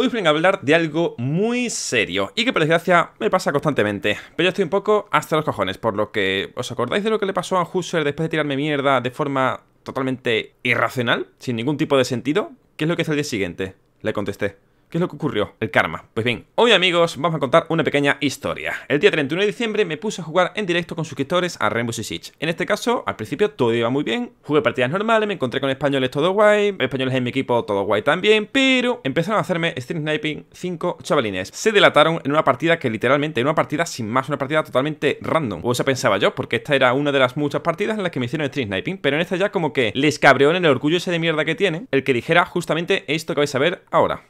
Hoy vengo a hablar de algo muy serio y que por desgracia me pasa constantemente. Pero yo estoy un poco hasta los cojones, por lo que os acordáis de lo que le pasó a Husser después de tirarme mierda de forma totalmente irracional, sin ningún tipo de sentido. ¿Qué es lo que es el día siguiente? Le contesté. ¿Qué es lo que ocurrió? El karma. Pues bien, hoy amigos vamos a contar una pequeña historia. El día 31 de diciembre me puse a jugar en directo con suscriptores a Rainbow Six Siege. En este caso, al principio todo iba muy bien, jugué partidas normales, me encontré con españoles todo guay, españoles en mi equipo todo guay también, pero empezaron a hacerme stream sniping 5 chavalines. Se delataron en una partida que literalmente, en una partida sin más, una partida totalmente random. O sea pensaba yo, porque esta era una de las muchas partidas en las que me hicieron stream sniping, pero en esta ya como que les cabreó en el orgullo ese de mierda que tiene, el que dijera justamente esto que vais a ver ahora.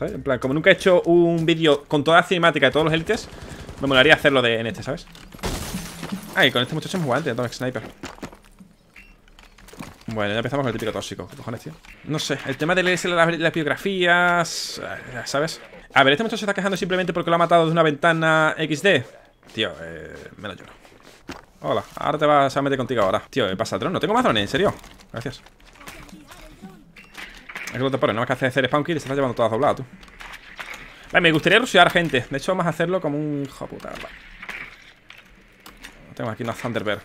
En plan, como nunca he hecho un vídeo con toda la cinemática de todos los élites, me molaría hacerlo de, en este, ¿sabes? Ay, con este muchacho es muy guante, el Sniper. Bueno, ya empezamos con el típico tóxico. cojones, tío? No sé, el tema de leerse las, biografías. Eh, ¿Sabes? A ver, este muchacho se está quejando simplemente porque lo ha matado de una ventana XD. Tío, eh, me lo lloro. Hola, ahora te vas a meter contigo ahora. Tío, ¿me eh, pasa el dron? No tengo más drones, en serio. Gracias. Es que te pones, no más que hacer, hacer spawn kill y se estás llevando todas dobladas, tú. Vale, me gustaría rushear gente. De hecho, vamos a hacerlo como un... joputa. puta, verdad Tengo aquí una Thunderbird.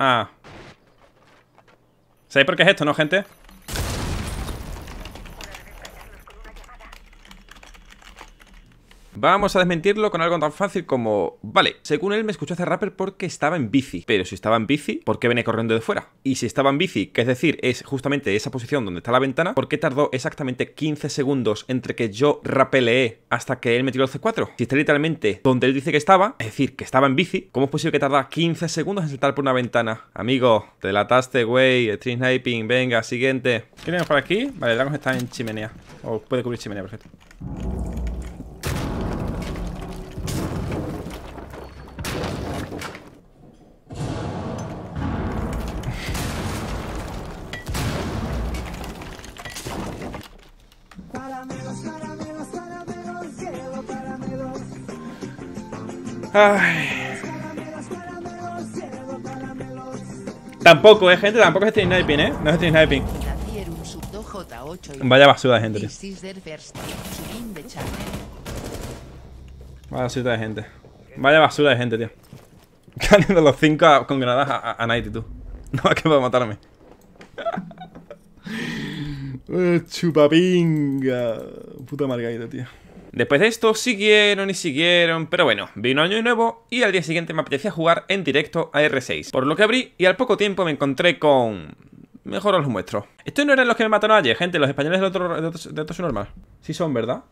Ah. ¿Sabéis por qué es esto, no, gente? Vamos a desmentirlo con algo tan fácil como, vale, según él me escuchó hacer rapper porque estaba en bici, pero si estaba en bici, ¿por qué venía corriendo de fuera? Y si estaba en bici, que es decir, es justamente esa posición donde está la ventana, ¿por qué tardó exactamente 15 segundos entre que yo rapeleé hasta que él me tiró el C4? Si está literalmente donde él dice que estaba, es decir, que estaba en bici, ¿cómo es posible que tarda 15 segundos en saltar por una ventana? Amigo, te lataste, güey, stream sniping, venga, siguiente. ¿Qué tenemos por aquí? Vale, que está en chimenea, o puede cubrir chimenea, perfecto. Ay. Tampoco, eh, gente, tampoco es Sniping, eh. No es Sniping. Vaya basura de gente, tío. Vaya basura de gente. Vaya basura de gente, tío. Están los 5 con granadas a, a, a Nighty, tú. No, es que puedo matarme. Eh, chupapinga. Puta margarita, tío. Después de esto siguieron y siguieron, pero bueno, vino año nuevo y al día siguiente me apetecía jugar en directo a R6. Por lo que abrí y al poco tiempo me encontré con... Mejor los muestro. Estos no eran los que me mataron ayer, gente. Los españoles de otro, de normal. Si son, ¿verdad?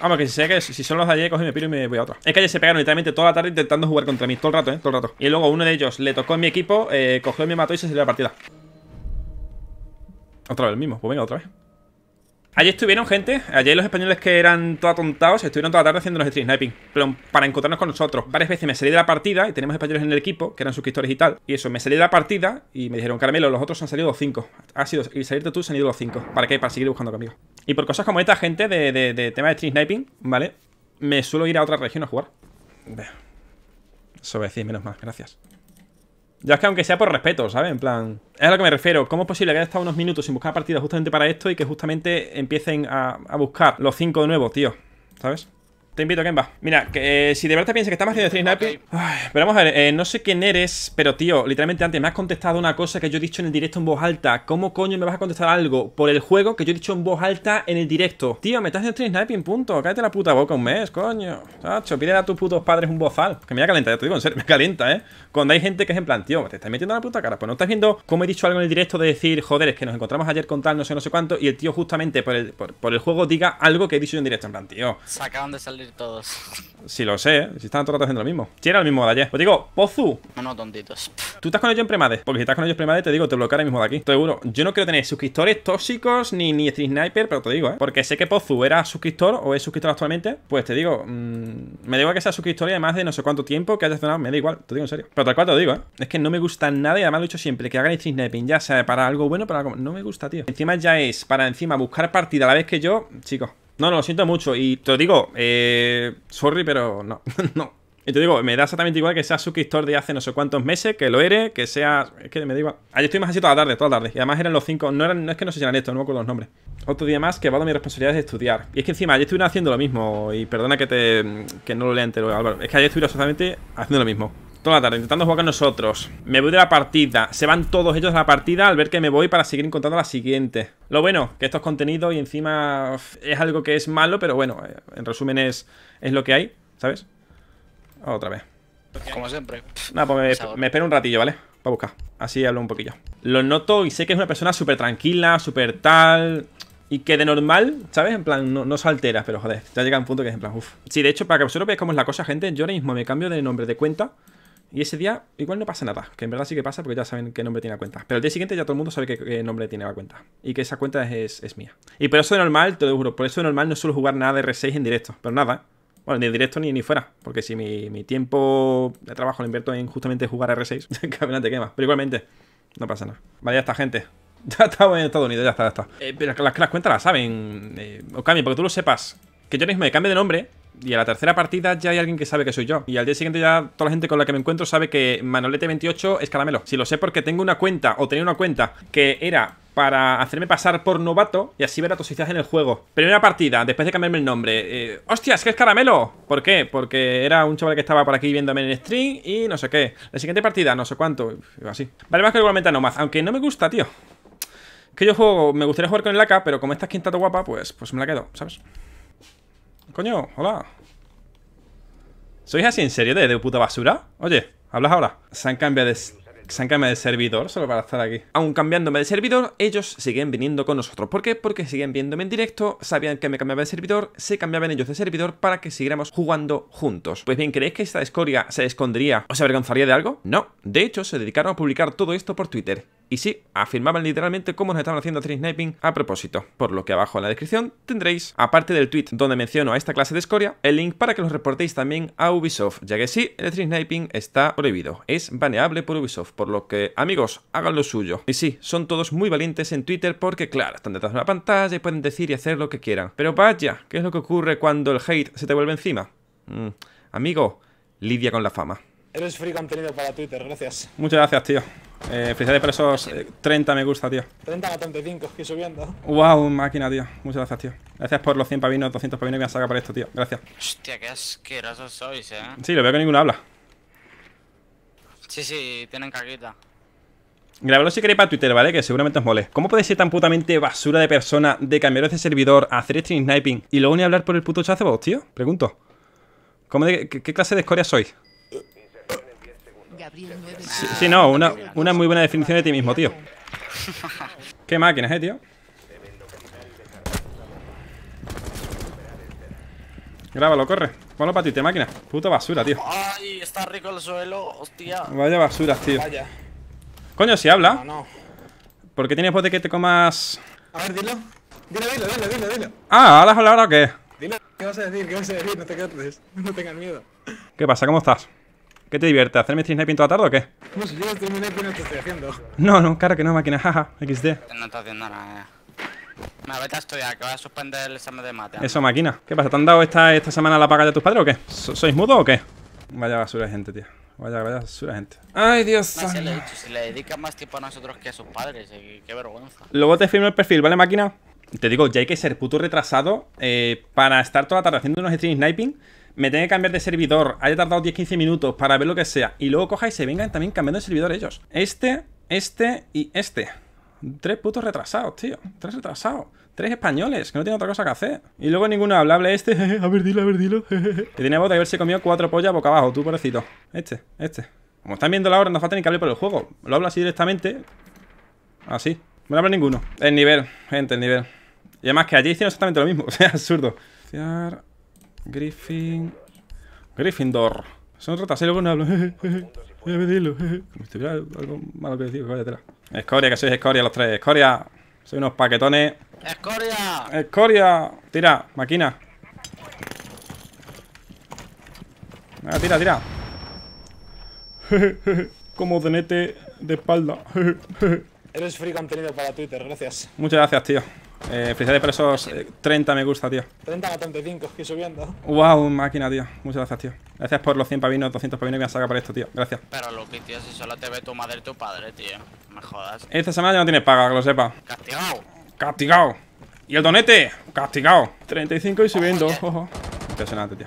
Vamos, ah, que sé que si son los de ayer, cogí mi piro y me voy a otro. Es que ayer se pegaron literalmente toda la tarde intentando jugar contra mí. Todo el rato, ¿eh? Todo el rato. Y luego uno de ellos le tocó en mi equipo, eh, cogió y me mató y se salió la partida. Otra vez el mismo, pues venga, otra vez Allí estuvieron, gente, Allí los españoles que eran todos atontados Estuvieron toda la tarde haciendo los street sniping Pero para encontrarnos con nosotros Varias veces me salí de la partida y tenemos españoles en el equipo Que eran suscriptores y tal, y eso, me salí de la partida Y me dijeron, Carmelo, los otros han salido los cinco Ha sido, y salirte tú se han ido los cinco ¿Para qué? Para seguir buscando conmigo Y por cosas como esta, gente, de, tema de stream sniping ¿Vale? Me suelo ir a otra región a jugar Eso voy decir, menos mal, gracias ya es que aunque sea por respeto, ¿sabes? En plan... Es a lo que me refiero. ¿Cómo es posible que haya estado unos minutos sin buscar partidas justamente para esto y que justamente empiecen a, a buscar los cinco de tío? ¿Sabes? Te invito, va Mira, que, eh, si de verdad te piensas que estamos haciendo stream Pero vamos a ver, eh, no sé quién eres, pero tío, literalmente antes me has contestado una cosa que yo he dicho en el directo en voz alta. ¿Cómo coño me vas a contestar algo por el juego que yo he dicho en voz alta en el directo? Tío, me estás haciendo stream sniping, punto. Cállate la puta boca un mes, coño. Tacho, pídele a tus putos padres un bozal. Que me voy a ya te digo, en serio, me calienta, ¿eh? Cuando hay gente que es en plan, tío, te estás metiendo en la puta cara. Pues no estás viendo cómo he dicho algo en el directo de decir, joder, es que nos encontramos ayer con tal, no sé, no sé cuánto. Y el tío justamente por el, el juego diga algo que he dicho en directo. En plan, tío. Se acaban de todos. Si lo sé, ¿eh? si están todos haciendo lo mismo. Si era el mismo de ayer. Os digo, Pozu. No, no, tontitos. Tú estás con ellos en premade. Porque si estás con ellos en premade, te digo, te bloquearé mismo de aquí. te seguro. Yo no quiero tener suscriptores tóxicos ni, ni Sniper, pero te digo, ¿eh? Porque sé que Pozu era suscriptor o es suscriptor actualmente. Pues te digo, mmm, me da igual que sea suscriptor y además de no sé cuánto tiempo que haya nada, Me da igual, te digo en serio. Pero tal cual te lo digo, ¿eh? Es que no me gusta nada y además lo he dicho siempre. Que hagan Street Sniping, ya sea para algo bueno, para algo. No me gusta, tío. Encima ya es para encima buscar partida a la vez que yo. Chicos, no, no, lo siento mucho. Y te lo digo, eh, sorry, pero no, no. Y te digo, me da exactamente igual que seas suscriptor de hace no sé cuántos meses, que lo eres, que sea, Es que me digo igual. Ayer estoy más así toda la tarde, toda la tarde. Y además eran los cinco. No, eran, es que no se eran estos, no me acuerdo los nombres. Otro día más que va de mi responsabilidad de estudiar. Y es que encima ayer estuvieron haciendo lo mismo. Y perdona que te que no lo lea entero, Álvaro. Es que ayer estuvieron exactamente haciendo lo mismo toda la tarde intentando jugar con nosotros. Me voy de la partida. Se van todos ellos de la partida al ver que me voy para seguir encontrando la siguiente. Lo bueno, que esto es contenido y encima es algo que es malo, pero bueno, eh, en resumen es, es lo que hay, ¿sabes? Otra vez. Como siempre. Nada, pues me, espero un ratillo, ¿vale? Para buscar. Así hablo un poquillo. Lo noto y sé que es una persona súper tranquila, súper tal... Y que de normal, ¿sabes? En plan, no, no se altera, pero joder, ya llega un punto que es en plan, uff. Sí, de hecho, para que vosotros veáis cómo es la cosa, gente, yo ahora mismo me cambio de nombre de cuenta y ese día igual no pasa nada, que en verdad sí que pasa porque ya saben qué nombre tiene la cuenta. Pero el día siguiente ya todo el mundo sabe qué, nombre tiene la cuenta y que esa cuenta es, es, mía. Y por eso de normal, te lo juro, por eso de normal no suelo jugar nada de R6 en directo, pero nada. Bueno, ni en directo ni, ni fuera, porque si mi, mi tiempo de trabajo lo invierto en justamente jugar R6, que te quema. Pero igualmente, no pasa nada. Vale, ya está, gente. Ya estamos en Estados Unidos, ya está, ya está. Eh, pero las las cuentas las saben, eh, Okami, porque tú lo sepas. Que yo mismo me cambie de nombre y a la tercera partida ya hay alguien que sabe que soy yo. Y al día siguiente ya toda la gente con la que me encuentro sabe que Manolete28 es caramelo. Si lo sé porque tengo una cuenta o tenía una cuenta que era para hacerme pasar por novato y así ver tus toxicidad en el juego. Primera partida, después de cambiarme el nombre. Eh, ¡Hostias, que es caramelo! ¿Por qué? Porque era un chaval que estaba por aquí viéndome en el stream y no sé qué. La siguiente partida, no sé cuánto, así. Vale, más que igualmente nomás, aunque no me gusta, tío. Que yo juego, me gustaría jugar con el AK, pero como esta es quinta guapa, pues, pues me la quedo, ¿sabes? Coño, hola. ¿Sois así en serio de, de puta basura? Oye, hablas ahora. Se han cambiado de se han cambiado de servidor solo para estar aquí. Aún cambiándome de servidor, ellos siguen viniendo con nosotros. ¿Por qué? Porque siguen viéndome en directo, sabían que me cambiaba de servidor, se cambiaban ellos de servidor para que siguiéramos jugando juntos. Pues bien, ¿creéis que esta escoria se escondería o se avergonzaría de algo? No. De hecho, se dedicaron a publicar todo esto por Twitter. Y sí, afirmaban literalmente cómo nos estaban haciendo tree sniping a propósito. Por lo que abajo en la descripción tendréis, aparte del tweet donde menciono a esta clase de escoria, el link para que los reportéis también a Ubisoft, ya que sí, el tree sniping está prohibido, es baneable por Ubisoft, por lo que, amigos, hagan lo suyo. Y sí, son todos muy valientes en Twitter porque, claro, están detrás de una pantalla y pueden decir y hacer lo que quieran. Pero vaya, ¿qué es lo que ocurre cuando el hate se te vuelve encima? Mm, amigo, lidia con la fama. Eres free contenido para Twitter, gracias. Muchas gracias, tío. Eh, felicidades por esos 30 eh, me gusta, tío. 30 a 35, estoy subiendo. Wow, máquina, tío. Muchas gracias, tío. Gracias por los 100 pavinos, 200 pavinos que me han sacado por esto, tío. Gracias. Hostia, qué asqueroso sois, eh. Sí, lo veo que ninguno habla. Sí, sí, tienen caquita. Grabalo si queréis para Twitter, ¿vale? Que seguramente os mole. ¿Cómo podéis ser tan putamente basura de persona de cambiar de servidor, a hacer stream sniping y luego ni hablar por el puto vos, tío? Pregunto. ¿Cómo de, qué, ¿Qué clase de escoria sois? Sí, no, una, muy buena definición de ti mismo, tío. Qué máquinas, eh, tío. Grábalo, corre. Ponlo para ti, te máquina. Puta basura, tío. Ay, está rico el suelo, hostia. Vaya basura, tío. Vaya. Coño, si habla. No, ah, no. ¿Por qué tienes voz de que te comas...? A ver, dilo. Dilo, dilo, dilo, dilo, dilo. Ah, ¿hablas ahora o qué? Dilo, ¿qué vas a decir? ¿Qué vas a decir? No te quedes, No tengas miedo. ¿Qué pasa? ¿Cómo estás? ¿Qué te divierte? ¿Hacerme stream sniping toda tarde o qué? No si yo stream sniping no te estoy haciendo. No, no, cara que no, máquina, jaja, XD. No estoy haciendo nada, eh. me vete a estudiar, que vas a suspender el examen de mate. Eso, máquina. ¿Qué pasa? ¿Te han dado esta, esta semana la paga de tus padres o qué? ¿Sois mudo o qué? Vaya basura de gente, tío. Vaya, vaya basura de gente. Ay, Dios. No, se le si le dedican más tiempo a nosotros que a sus padres, eh, qué vergüenza. Luego te firmo el perfil, ¿vale, máquina? Te digo, ya hay que ser puto retrasado eh, para estar toda la tarde haciendo unos stream sniping me tiene que cambiar de servidor, haya tardado 10-15 minutos para ver lo que sea, y luego coja y se vengan también cambiando de servidor ellos. Este, este y este. Tres putos retrasados, tío. Tres retrasados. Tres españoles, que no tienen otra cosa que hacer. Y luego ninguno hablable este. a ver, dilo, a ver, dilo. que tiene voz de haberse comido cuatro pollas boca abajo, tú, pobrecito. Este, este. Como están viendo la hora, no falta ni que hable por el juego. Lo habla así directamente. Así. No habla ninguno. El nivel, gente, el nivel. Y además que allí hicieron exactamente lo mismo. O sea, absurdo. Griffin... Gryffindor. Son ratas, luego no hablo. Voy a pedirlo. Como si tuviera algo malo que decir, vaya tela. Escoria, que sois escoria los tres. Escoria. Soy unos paquetones. ¡Escoria! ¡Escoria! Tira, máquina. Ah, tira, tira. Como tenete de espalda. Eres free contenido para Twitter, gracias. Muchas gracias, tío. Eh, felicidades por esos 30 eh, me gusta, tío. 30 a 35, estoy subiendo. Wow, máquina, tío. Muchas gracias, tío. Gracias por los 100 pavinos, 200 pavinos que me han sacado por esto, tío. Gracias. Pero Lupi, tío, si solo te ve tu madre y tu padre, tío. Me jodas. Esta semana ya no tienes paga, que lo sepa. Castigado. Castigado. Y el donete, castigado. 35 y subiendo.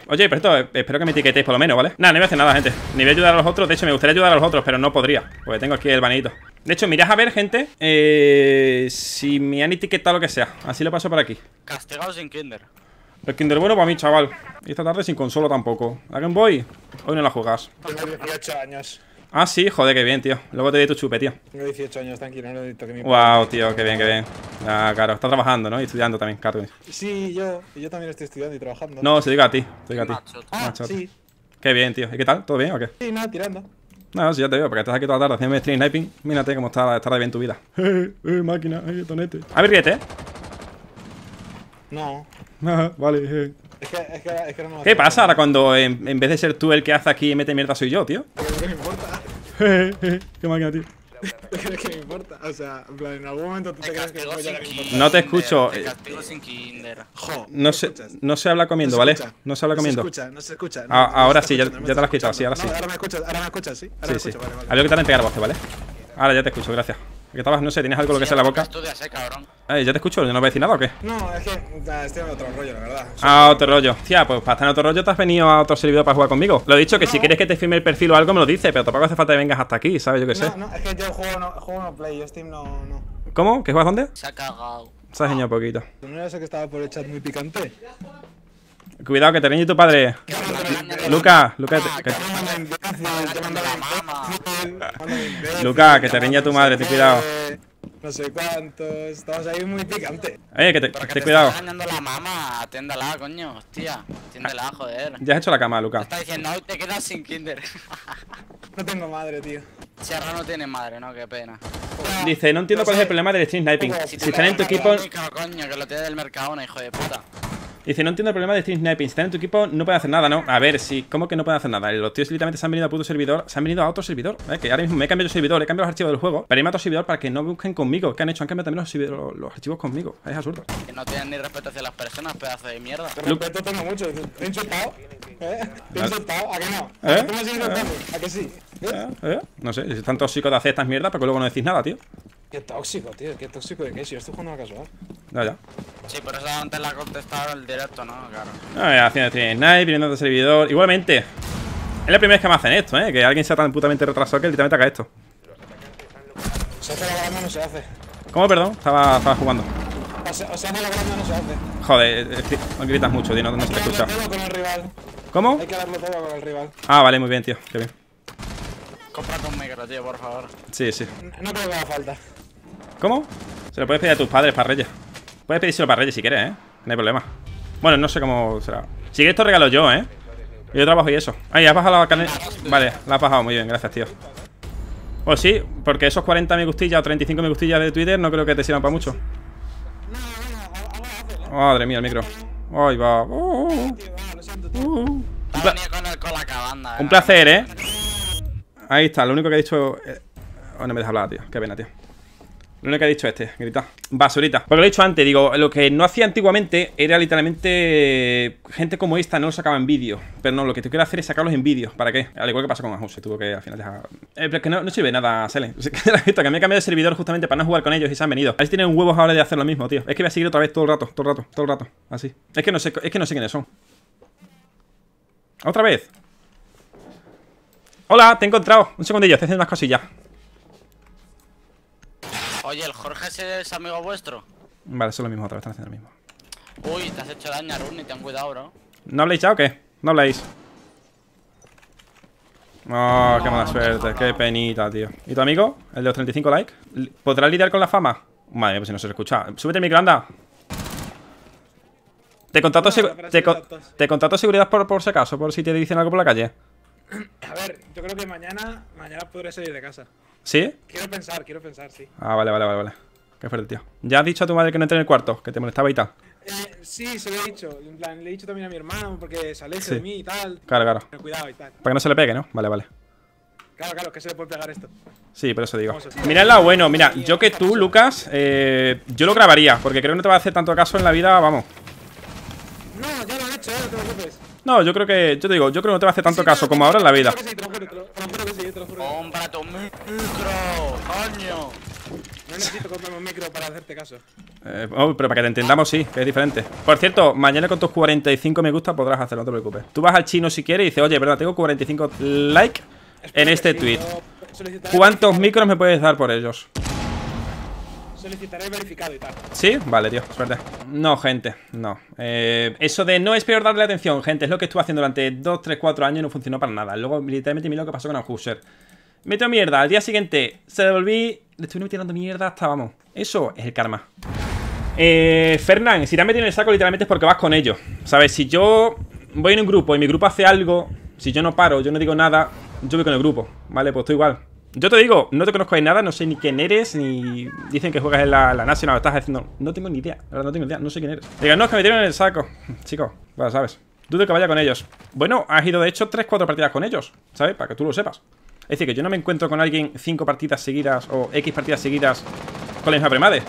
Oye, pero esto, eh, espero que me etiquetéis por lo menos, ¿vale? Nada, no voy a hacer nada, gente. Ni voy a ayudar a los otros. De hecho, me gustaría ayudar a los otros, pero no podría. Porque tengo aquí el banito. De hecho, mirad a ver, gente, eh, si me han etiquetado lo que sea. Así lo paso por aquí. Castigado sin Kinder. El Kinder bueno para mí, chaval. Y esta tarde sin consolo tampoco. ¿A Game Boy? Hoy no la juegas. Tengo 18 años. Ah, sí, joder, qué bien, tío. Luego te doy tu chupe, tío. Tengo 18 años, tranquilo, no he dicho que me... Wow, tío, qué bien, qué bien. Ah, claro, estás trabajando, ¿no? Y estudiando también, Carlos. Sí, yo, yo también estoy estudiando y trabajando. No, se diga a ti, se diga a ti. Ah, sí. Qué bien, tío. ¿Y qué tal? ¿Todo bien o qué? Sí, nada, tirando. No, sí, ya te veo, porque estás aquí toda la tarde haciendo stream sniping. Mírate cómo está, está de bien tu vida. Eh, eh, máquina, eh, tonete. A ver, ríete, ¿eh? No. Ah, vale, eh. Es que, no ¿Qué pasa ahora cuando en, en, vez de ser tú el que hace aquí y mete mierda soy yo, tío? Qué máquina, tío. ¿Te crees que me importa? O sea, en plan, en algún momento tú te, crees que voy a la No te escucho. no, se, no, se, habla comiendo, ¿vale? no se habla comiendo. No se escucha, no se escucha. Ah, ahora sí, ya, te lo has quitado, sí, ahora sí. Ahora me escuchas, ahora me escuchas, sí. Ahora sí, me sí. Vale, vale. Algo que te en pegar voces, ¿vale? Ahora ya te escucho, gracias. Que estabas, no sé, tienes algo lo que sea en la boca. Ay, eh, ¿ya te escucho? no voy a nada o qué? No, es que estoy en otro rollo, la verdad. Ah, otro rollo. Tía, pues para estar en otro rollo te has venido a otro servidor para jugar conmigo. Lo he dicho, que si quieres que te firme el perfil o algo me lo dice pero tampoco hace falta que vengas hasta aquí, ¿sabes? Yo qué sé. No, no, es que yo juego no, juego play, yo Steam no, ¿Cómo? qué juegas dónde? Se ha cagado. Se ha un poquito. ¿No era eso que estaba por el chat muy picante? Cuidado, que te reñe tu padre. Luca, Luca, Luca, que te riña tu madre, ten cuidado. No sé cuánto. estamos ahí muy picante. Oye, que te, cuidado. Está la mama, atiéndala, coño, hostia. Atiéndela, ah, joder. Ya has hecho la cama, Luca. Te está diciendo, te quedas sin kinder. no tengo madre, tío. Sierra no tiene madre, no, qué pena. Dice, no entiendo cuál es el problema del stream sniping. Si, están en tu equipo... Coño, que lo tiene del mercado, hijo de puta. Dice, no entiendo el problema de Steam Sniping. Si en tu equipo, no puede hacer nada, ¿no? A ver, sí, ¿cómo que no pueden hacer nada? Los tíos literalmente se han venido a puto servidor, se han venido a otro servidor. ¿eh? Que ahora mismo me he cambiado de servidor, he cambiado los archivos del juego para irme a otro servidor para que no busquen conmigo. ¿Qué han hecho? Han cambiado también los, archivos conmigo. Es absurdo. Que no tienen ni respeto hacia las personas, pedazo de mierda. Respeto tengo mucho. Te he insultado. ¿eh? Te he insultado. ¿A qué no? ¿A, ¿Eh? ¿A qué sí? ¿Eh? ¿Eh? No sé, si es tan tóxico de hacer estas mierdas, pero luego no decís nada, tío. Qué tóxico, tío. Qué tóxico de qué. Si yo estoy jugando a casual. Ya, ya. Sí, por eso antes la contestado el directo, ¿no? Claro. No ah, ya, haciendo stream snipe, viniendo de servidor. Igualmente, es la primera vez que me hacen esto, ¿eh? Que alguien sea tan putamente retrasado que literalmente haga esto. Se hace la no se hace. ¿Cómo, perdón? Estaba, estaba jugando. O sea, lo grande no se hace. Joder, eh, eh, eh, no gritas mucho, tío, no, se te escucha. con el rival. ¿Cómo? Hay que darlo todo con el rival. Ah, vale, muy bien, tío, qué bien. Compra un micro, tío, por favor. Sí, sí. No creo que haga falta. ¿Cómo? Se lo puedes pedir a tus padres para Reyes. Puedes pedírselo para Reyes si quieres, ¿eh? No hay problema Bueno, no sé cómo será Si quieres esto regalo yo, ¿eh? Yo trabajo y eso Ahí, has bajado la caneta. Vale, la has bajado Muy bien, gracias, tío Pues sí, porque esos 40 me gustillas O 35 me gustillas de Twitter No creo que te sirvan para mucho Madre mía, el micro Ay, va uh, uh, uh. Un placer, ¿eh? Ahí está, lo único que he dicho... Eh, oh, no me deja hablar, tío Qué pena, tío lo único que ha dicho este, grita. Basurita. Porque lo he dicho antes, digo, lo que no hacía antiguamente era literalmente gente como esta no lo sacaba en vídeo. Pero no, lo que te quiero hacer es sacarlos en vídeo. ¿Para qué? Al igual que pasa con Ajo, tuvo que al final dejar. Eh, pero es que no, no sirve nada, Selen. que me he cambiado de servidor justamente para no jugar con ellos y se han venido. A ver si tienen huevos ahora de hacer lo mismo, tío. Es que voy a seguir otra vez todo el rato, todo el rato, todo el rato. Así. Es que no sé, es que no sé quiénes son. Otra vez. Hola, te he encontrado. Un segundillo, estoy haciendo unas cosillas. Oye, ¿el Jorge ese es amigo vuestro? Vale, eso es lo mismo, otra vez están haciendo lo mismo. Uy, te has hecho daño a te han cuidado, bro. ¿No habléis ya o qué? ¿No habléis? Oh, qué mala suerte, qué penita, tío. ¿Y tu amigo? ¿El de los 35 likes? ¿Podrás lidiar con la fama? Madre, pues si no se escucha. Súbete el micro, anda. Te contrato, te, seguridad por, por si acaso, por si te dicen algo por la calle. A ver, yo creo que mañana, mañana podré salir de casa. ¿Sí? Quiero pensar, quiero pensar, sí. Ah, vale, vale, vale, vale. Qué fuerte, tío. ¿Ya has dicho a tu madre que no entre en el cuarto? Que te molestaba y tal. Eh, sí, se lo he dicho. En plan, le he dicho también a mi hermano porque sale ese de mí y tal. Claro, claro. cuidado y tal. Para que no se le pegue, ¿no? Vale, vale. Claro, claro, que se le puede pegar esto. Sí, por eso digo. Mira el bueno, mira, yo que tú, Lucas, eh, yo lo grabaría, porque creo que no te va a hacer tanto caso en la vida, vamos. No, ya lo he hecho, no te preocupes. No, yo creo que, yo te digo, yo creo que no te va a hacer tanto caso como ahora en la vida. Compra tu micro! ¡Coño! No necesito comprar un micro para hacerte caso. Eh, oh, pero para que te entendamos, sí, que es diferente. Por cierto, mañana con tus 45 me gusta podrás hacerlo, no te preocupes. Tú vas al chino si quieres y dices, oye, verdad, tengo 45 likes en este tweet. ¿Cuántos micros me puedes dar por ellos? Solicitaré verificado y tal. ¿Sí? Vale, tío, suerte. No, gente, no. Eh, eso de no es peor darle atención, gente, es lo que estuve haciendo durante 2, 3, 4 años y no funcionó para nada. Luego, literalmente, mira lo que pasó con el Anhusher meto mierda. Al día siguiente se devolví. Le estuve metiendo mierda hasta vamos. Eso es el karma. Eh, Fernán, si te has metido en el saco literalmente es porque vas con ellos. ¿Sabes? Si yo voy en un grupo y mi grupo hace algo, si yo no paro, yo no digo nada, yo voy con el grupo. Vale, pues estoy igual. Yo te digo, no te conozco de nada, no sé ni quién eres, ni dicen que juegas en la, la estás No tengo ni idea, no tengo ni idea, no sé quién eres. Digan, no, que me en el saco. Chicos, bueno, sabes. Dudo que vaya con ellos. Bueno, has ido de hecho 3-4 partidas con ellos, ¿sabes? Para que tú lo sepas. Es decir, que yo no me encuentro con alguien cinco partidas seguidas o X partidas seguidas con la misma premade.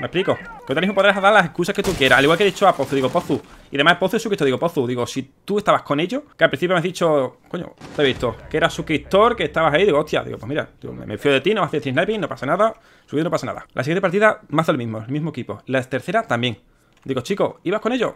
¿Me explico? Que otra mismo podrás dar las excusas que tú quieras. Al igual que he dicho a Pozu, digo Pozu. Y además Pozu es suscriptor, digo Pozu. Digo, si tú estabas con ellos, que al principio me has dicho, coño, te he visto, que eras suscriptor, que estabas ahí. Digo, hostia, digo, pues mira, me fío de ti, no vas a hacer sniping, no pasa nada. subido no pasa nada. La siguiente partida, más lo mismo, el mismo equipo. La tercera también. Digo, chico, ¿ibas con ellos?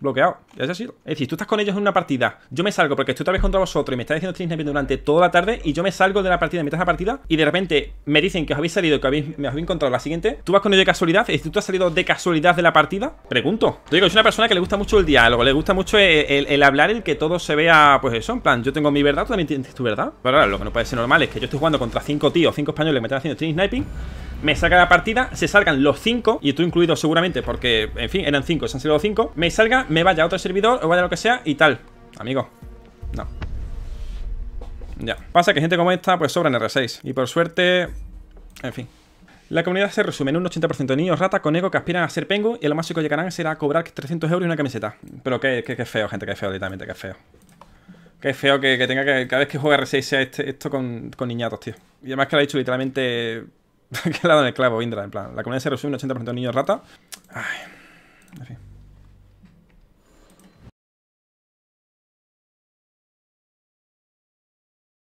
bloqueado. Es así. Es decir, tú estás con ellos en una partida. Yo me salgo porque estoy otra vez contra vosotros y me está diciendo sniping durante toda la tarde. Y yo me salgo de la partida, mitad de la partida. Y de repente me dicen que os habéis salido, que habéis, me habéis encontrado la siguiente. Tú vas con ellos de casualidad. Y decir, tú has salido de casualidad de la partida. Pregunto. te digo, es una persona que le gusta mucho el diálogo, le gusta mucho el, hablar, el que todo se vea, pues eso. En plan, yo tengo mi verdad, tú también tienes tu verdad. Pero ahora, lo que no puede ser normal es que yo estoy jugando contra cinco tíos, cinco españoles y me están haciendo stream Sniping me saca la partida, se salgan los cinco y tú incluido seguramente, porque, en fin, eran cinco se han salido 5, me salga, me vaya a otro servidor o vaya a lo que sea y tal. Amigo, no. Ya. Pasa que gente como esta, pues sobra en R6. Y por suerte. En fin. La comunidad se resume en un 80% de niños rata con ego que aspiran a ser pengu y lo máximo que llegarán será cobrar 300 euros y una camiseta. Pero qué, feo, gente, qué feo, literalmente, qué feo. Qué feo que, tenga que. Cada vez que juega R6 sea este, esto con, niñatos, tío. Y además que lo ha dicho literalmente. que le ha dado en el clavo, Indra, en plan. La comunidad se resume en un 80% de niños rata. Ay. En fin.